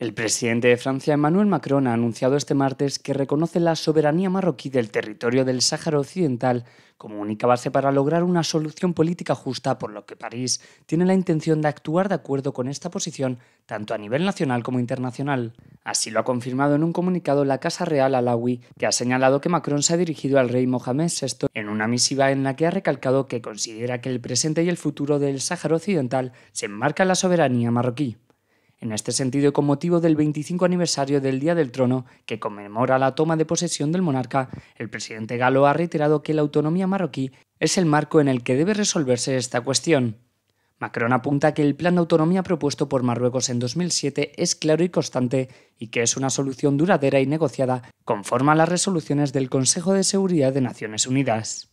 El presidente de Francia, Emmanuel Macron, ha anunciado este martes que reconoce la soberanía marroquí del territorio del Sáhara Occidental como única base para lograr una solución política justa, por lo que París tiene la intención de actuar de acuerdo con esta posición tanto a nivel nacional como internacional. Así lo ha confirmado en un comunicado la Casa Real Alawi, que ha señalado que Macron se ha dirigido al rey Mohamed VI en una misiva en la que ha recalcado que considera que el presente y el futuro del Sáhara Occidental se enmarca en la soberanía marroquí. En este sentido y con motivo del 25 aniversario del Día del Trono, que conmemora la toma de posesión del monarca, el presidente galo ha reiterado que la autonomía marroquí es el marco en el que debe resolverse esta cuestión. Macron apunta que el plan de autonomía propuesto por Marruecos en 2007 es claro y constante y que es una solución duradera y negociada conforme a las resoluciones del Consejo de Seguridad de Naciones Unidas.